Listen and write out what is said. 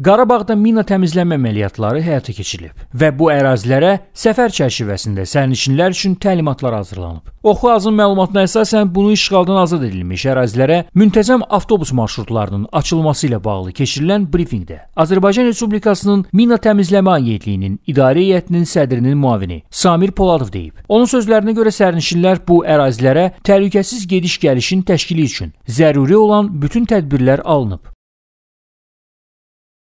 Qarabağda mina təmizləmə əməliyyatları həyata keçirilib və bu ərazilərə səfər çərçivəsində sərnişinlər üçün təlimatlar hazırlanıb. Oxu Azın məlumatına əsasən bunu işğaldan azad edilmiş ərazilərə müntəzəm avtobus marşrutlarının açılması ilə bağlı keçirilən brifinqdə Azərbaycan Respublikasının mina təmizləmə agentliyinin idarə heyətinin sədrinin müavini Samir Poladov deyib. Onun sözlərinə görə sərnişinlər bu ərazilərə təhlükəsiz gediş-gəlişin təşkili üçün zəruri olan bütün tədbirlər alınıb.